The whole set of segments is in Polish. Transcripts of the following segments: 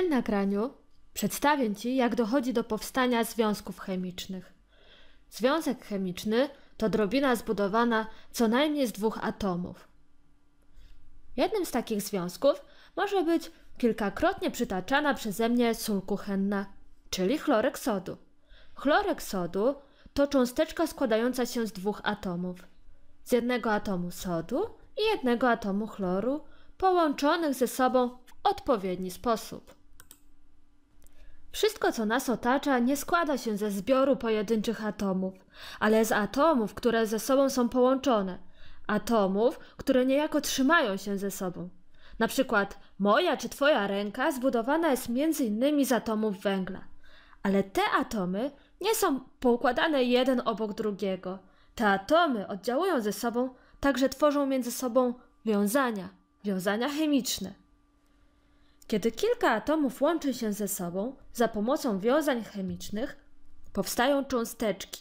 tym nagraniu przedstawię Ci, jak dochodzi do powstania związków chemicznych. Związek chemiczny to drobina zbudowana co najmniej z dwóch atomów. Jednym z takich związków może być kilkakrotnie przytaczana przeze mnie sól kuchenna, czyli chlorek sodu. Chlorek sodu to cząsteczka składająca się z dwóch atomów. Z jednego atomu sodu i jednego atomu chloru, połączonych ze sobą w odpowiedni sposób. Wszystko, co nas otacza, nie składa się ze zbioru pojedynczych atomów, ale z atomów, które ze sobą są połączone, atomów, które niejako trzymają się ze sobą. Na przykład moja czy twoja ręka zbudowana jest między innymi z atomów węgla. Ale te atomy nie są poukładane jeden obok drugiego. Te atomy oddziałują ze sobą, także tworzą między sobą wiązania, wiązania chemiczne. Kiedy kilka atomów łączy się ze sobą za pomocą wiązań chemicznych, powstają cząsteczki.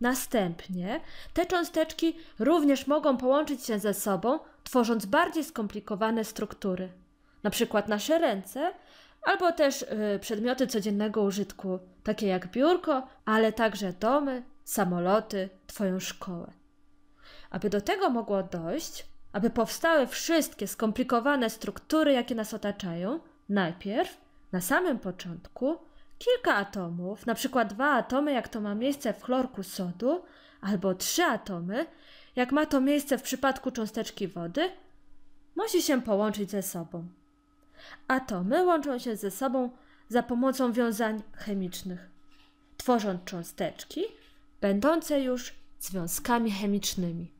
Następnie te cząsteczki również mogą połączyć się ze sobą, tworząc bardziej skomplikowane struktury, na przykład nasze ręce, albo też yy, przedmioty codziennego użytku, takie jak biurko, ale także domy, samoloty, Twoją szkołę. Aby do tego mogło dojść, aby powstały wszystkie skomplikowane struktury, jakie nas otaczają, najpierw, na samym początku, kilka atomów, na przykład dwa atomy, jak to ma miejsce w chlorku sodu, albo trzy atomy, jak ma to miejsce w przypadku cząsteczki wody, musi się połączyć ze sobą. Atomy łączą się ze sobą za pomocą wiązań chemicznych, tworząc cząsteczki będące już związkami chemicznymi.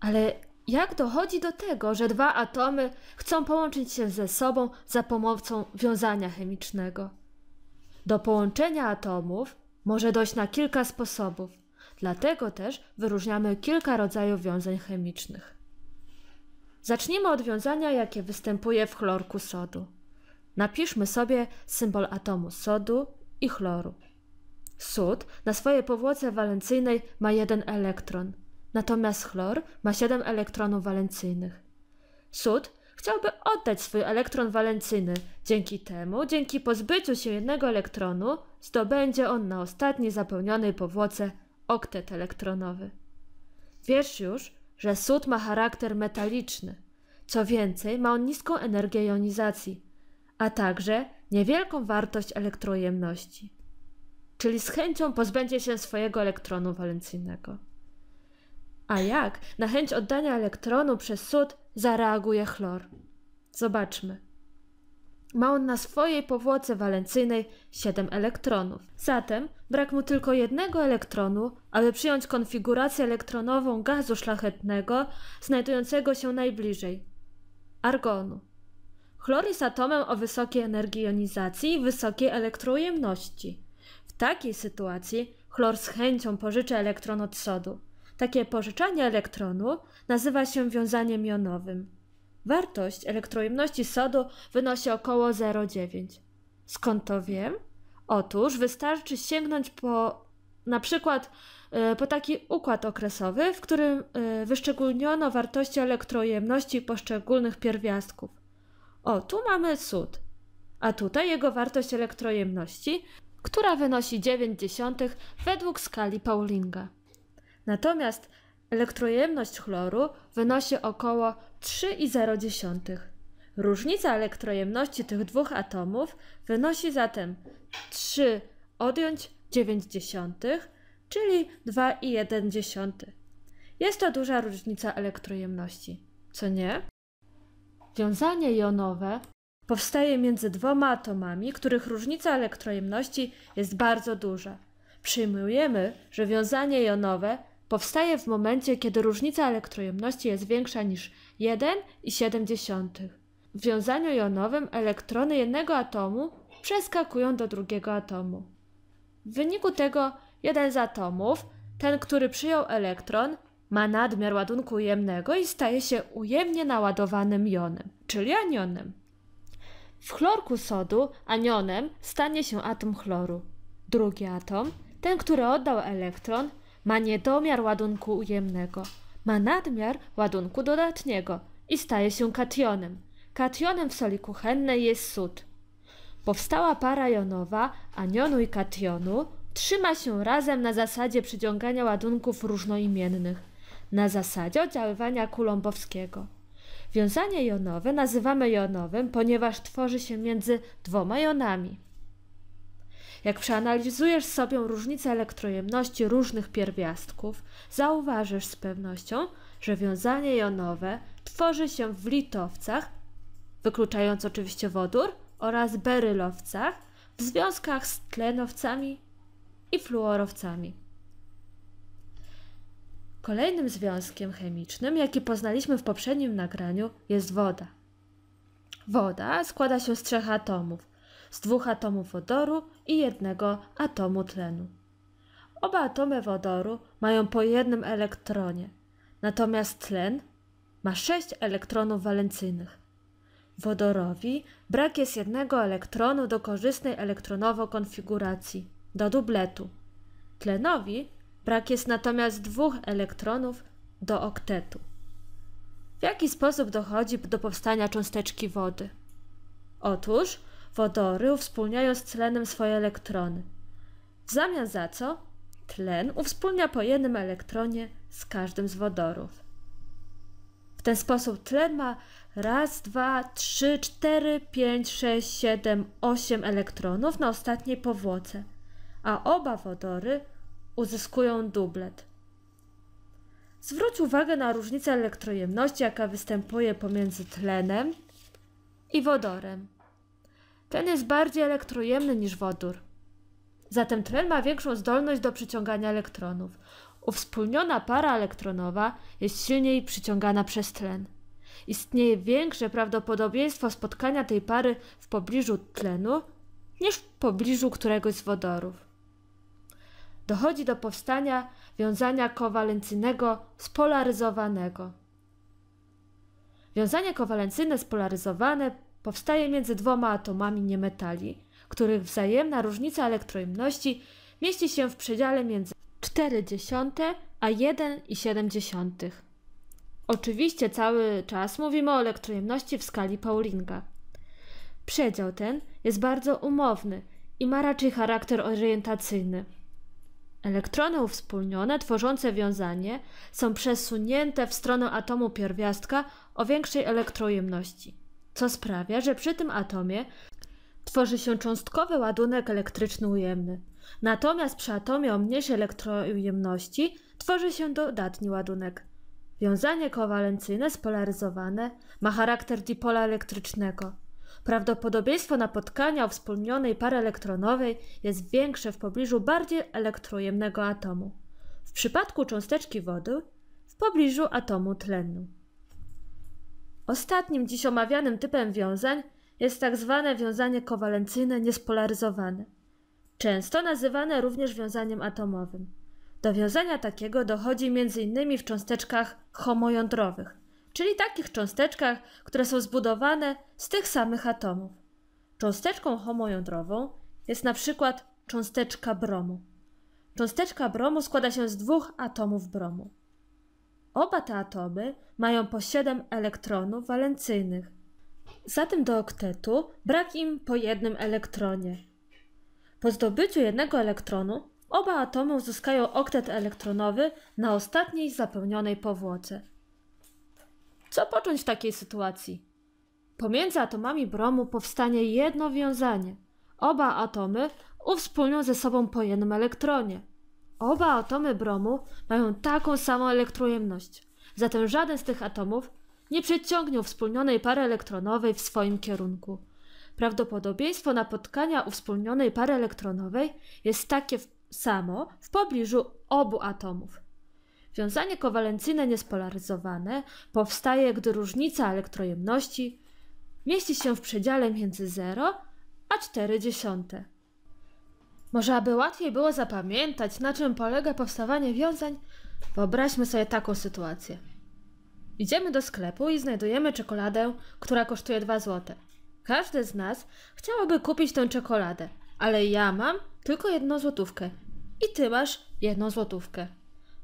Ale jak dochodzi do tego, że dwa atomy chcą połączyć się ze sobą za pomocą wiązania chemicznego? Do połączenia atomów może dojść na kilka sposobów, dlatego też wyróżniamy kilka rodzajów wiązań chemicznych. Zacznijmy od wiązania, jakie występuje w chlorku sodu. Napiszmy sobie symbol atomu sodu i chloru. Sód na swojej powłoce walencyjnej ma jeden elektron – Natomiast chlor ma 7 elektronów walencyjnych. Sód chciałby oddać swój elektron walencyjny. Dzięki temu, dzięki pozbyciu się jednego elektronu, zdobędzie on na ostatniej zapełnionej powłoce oktet elektronowy. Wiesz już, że sód ma charakter metaliczny. Co więcej, ma on niską energię jonizacji, a także niewielką wartość elektrojemności. Czyli z chęcią pozbędzie się swojego elektronu walencyjnego. A jak na chęć oddania elektronu przez sód zareaguje chlor? Zobaczmy. Ma on na swojej powłoce walencyjnej 7 elektronów. Zatem brak mu tylko jednego elektronu, aby przyjąć konfigurację elektronową gazu szlachetnego znajdującego się najbliżej argonu. Chlor jest atomem o wysokiej energii jonizacji i wysokiej elektroujemności. W takiej sytuacji chlor z chęcią pożyczy elektron od sodu. Takie pożyczanie elektronu nazywa się wiązaniem jonowym. Wartość elektrojemności sodu wynosi około 0,9. Skąd to wiem? Otóż wystarczy sięgnąć po na przykład e, po taki układ okresowy, w którym e, wyszczególniono wartości elektrojemności poszczególnych pierwiastków. O, tu mamy sód, a tutaj jego wartość elektrojemności, która wynosi 9 według skali Paulinga. Natomiast elektrojemność chloru wynosi około 3,0. Różnica elektrojemności tych dwóch atomów wynosi zatem 3 odjąć 0,9, czyli 2,1. Jest to duża różnica elektrojemności, co nie? Wiązanie jonowe powstaje między dwoma atomami, których różnica elektrojemności jest bardzo duża. Przyjmujemy, że wiązanie jonowe powstaje w momencie, kiedy różnica elektrojemności jest większa niż 1,7. W wiązaniu jonowym elektrony jednego atomu przeskakują do drugiego atomu. W wyniku tego jeden z atomów, ten, który przyjął elektron, ma nadmiar ładunku ujemnego i staje się ujemnie naładowanym jonem, czyli anionem. W chlorku sodu anionem stanie się atom chloru. Drugi atom, ten, który oddał elektron, ma niedomiar ładunku ujemnego, ma nadmiar ładunku dodatniego i staje się kationem. Kationem w soli kuchennej jest sód. Powstała para jonowa anionu i kationu trzyma się razem na zasadzie przyciągania ładunków różnoimiennych, na zasadzie oddziaływania kulombowskiego. Wiązanie jonowe nazywamy jonowym, ponieważ tworzy się między dwoma jonami. Jak przeanalizujesz sobie różnice elektrojemności różnych pierwiastków, zauważysz z pewnością, że wiązanie jonowe tworzy się w litowcach, wykluczając oczywiście wodór, oraz berylowcach w związkach z tlenowcami i fluorowcami. Kolejnym związkiem chemicznym, jaki poznaliśmy w poprzednim nagraniu, jest woda. Woda składa się z trzech atomów: z dwóch atomów wodoru i jednego atomu tlenu. Oba atomy wodoru mają po jednym elektronie, natomiast tlen ma sześć elektronów walencyjnych. Wodorowi brak jest jednego elektronu do korzystnej elektronowo konfiguracji, do dubletu. Tlenowi brak jest natomiast dwóch elektronów do oktetu. W jaki sposób dochodzi do powstania cząsteczki wody? Otóż wodoru, uwspólniają z tlenem swoje elektrony. W zamian za co tlen uwspólnia po jednym elektronie z każdym z wodorów. W ten sposób tlen ma raz, dwa, trzy, cztery, pięć, sześć, siedem, osiem elektronów na ostatniej powłoce, a oba wodory uzyskują dublet. Zwróć uwagę na różnicę elektrojemności, jaka występuje pomiędzy tlenem i wodorem. Ten jest bardziej elektrojemny niż wodór. Zatem tlen ma większą zdolność do przyciągania elektronów. Uwspólniona para elektronowa jest silniej przyciągana przez tlen. Istnieje większe prawdopodobieństwo spotkania tej pary w pobliżu tlenu niż w pobliżu któregoś z wodorów. Dochodzi do powstania wiązania kowalencyjnego spolaryzowanego. Wiązanie kowalencyjne spolaryzowane Powstaje między dwoma atomami niemetali, których wzajemna różnica elektroimności mieści się w przedziale między 0,4 a 1,7. Oczywiście cały czas mówimy o elektrojemności w skali Paulinga. Przedział ten jest bardzo umowny i ma raczej charakter orientacyjny. Elektrony uwspólnione tworzące wiązanie są przesunięte w stronę atomu pierwiastka o większej elektrojemności co sprawia, że przy tym atomie tworzy się cząstkowy ładunek elektryczny ujemny. Natomiast przy atomie o mniejszej elektroujemności tworzy się dodatni ładunek. Wiązanie kowalencyjne spolaryzowane ma charakter dipola elektrycznego. Prawdopodobieństwo napotkania wspólnionej pary elektronowej jest większe w pobliżu bardziej elektrojemnego atomu. W przypadku cząsteczki wody w pobliżu atomu tlenu. Ostatnim dziś omawianym typem wiązań jest tak zwane wiązanie kowalencyjne niespolaryzowane, często nazywane również wiązaniem atomowym. Do wiązania takiego dochodzi m.in. w cząsteczkach homojądrowych, czyli takich cząsteczkach, które są zbudowane z tych samych atomów. Cząsteczką homojądrową jest na przykład cząsteczka bromu. Cząsteczka bromu składa się z dwóch atomów bromu. Oba te atomy mają po 7 elektronów walencyjnych. Zatem do oktetu brak im po jednym elektronie. Po zdobyciu jednego elektronu oba atomy uzyskają oktet elektronowy na ostatniej zapełnionej powłoce. Co począć w takiej sytuacji? Pomiędzy atomami bromu powstanie jedno wiązanie. Oba atomy uwspólnią ze sobą po jednym elektronie. Oba atomy bromu mają taką samą elektrojemność, zatem żaden z tych atomów nie przeciągnie uwspólnionej pary elektronowej w swoim kierunku. Prawdopodobieństwo napotkania uwspólnionej pary elektronowej jest takie samo w pobliżu obu atomów. Wiązanie kowalencyjne niespolaryzowane powstaje, gdy różnica elektrojemności mieści się w przedziale między 0 a 4 może aby łatwiej było zapamiętać, na czym polega powstawanie wiązań, wyobraźmy sobie taką sytuację. Idziemy do sklepu i znajdujemy czekoladę, która kosztuje 2 zł. Każdy z nas chciałoby kupić tę czekoladę, ale ja mam tylko jedną złotówkę i ty masz jedną złotówkę.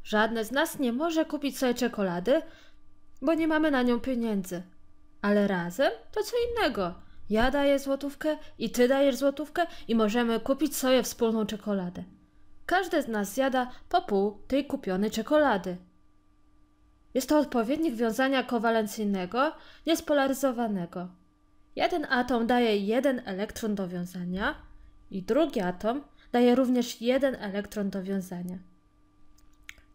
Żadne z nas nie może kupić sobie czekolady, bo nie mamy na nią pieniędzy. Ale razem to co innego. Ja daję złotówkę i ty dajesz złotówkę i możemy kupić sobie wspólną czekoladę. Każdy z nas zjada po pół tej kupionej czekolady. Jest to odpowiednik wiązania kowalencyjnego, niespolaryzowanego. Jeden atom daje jeden elektron do wiązania i drugi atom daje również jeden elektron do wiązania.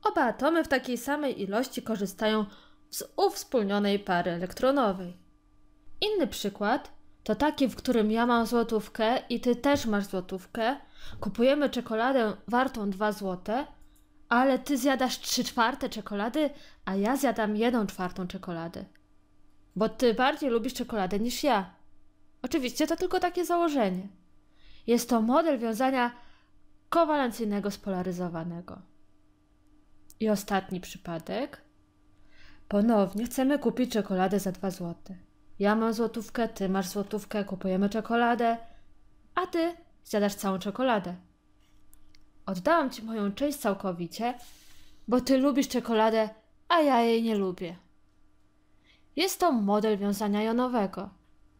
Oba atomy w takiej samej ilości korzystają z uwspólnionej pary elektronowej. Inny przykład to taki, w którym ja mam złotówkę i ty też masz złotówkę, kupujemy czekoladę wartą 2 złote, ale ty zjadasz 3 czwarte czekolady, a ja zjadam 1 czwartą czekolady. Bo ty bardziej lubisz czekoladę niż ja. Oczywiście to tylko takie założenie. Jest to model wiązania kowalencyjnego spolaryzowanego. I ostatni przypadek. Ponownie chcemy kupić czekoladę za 2 złote. Ja mam złotówkę, ty masz złotówkę, kupujemy czekoladę, a ty zjadasz całą czekoladę. Oddałam ci moją część całkowicie, bo ty lubisz czekoladę, a ja jej nie lubię. Jest to model wiązania jonowego.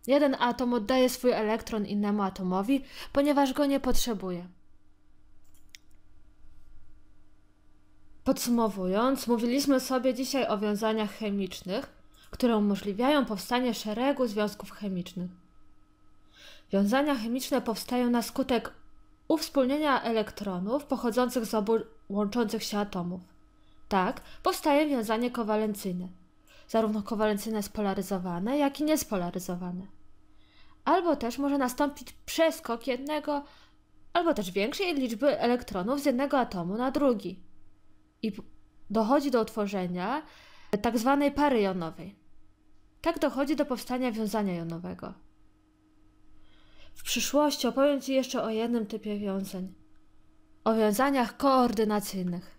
Jeden atom oddaje swój elektron innemu atomowi, ponieważ go nie potrzebuje. Podsumowując, mówiliśmy sobie dzisiaj o wiązaniach chemicznych, które umożliwiają powstanie szeregu związków chemicznych. Wiązania chemiczne powstają na skutek uwspólnienia elektronów pochodzących z obu łączących się atomów. Tak powstaje wiązanie kowalencyjne, zarówno kowalencyjne spolaryzowane, jak i niespolaryzowane. Albo też może nastąpić przeskok jednego, albo też większej liczby elektronów z jednego atomu na drugi. I dochodzi do utworzenia tzw. Tak pary jonowej. Tak dochodzi do powstania wiązania jonowego. W przyszłości opowiem Ci jeszcze o jednym typie wiązań. O wiązaniach koordynacyjnych.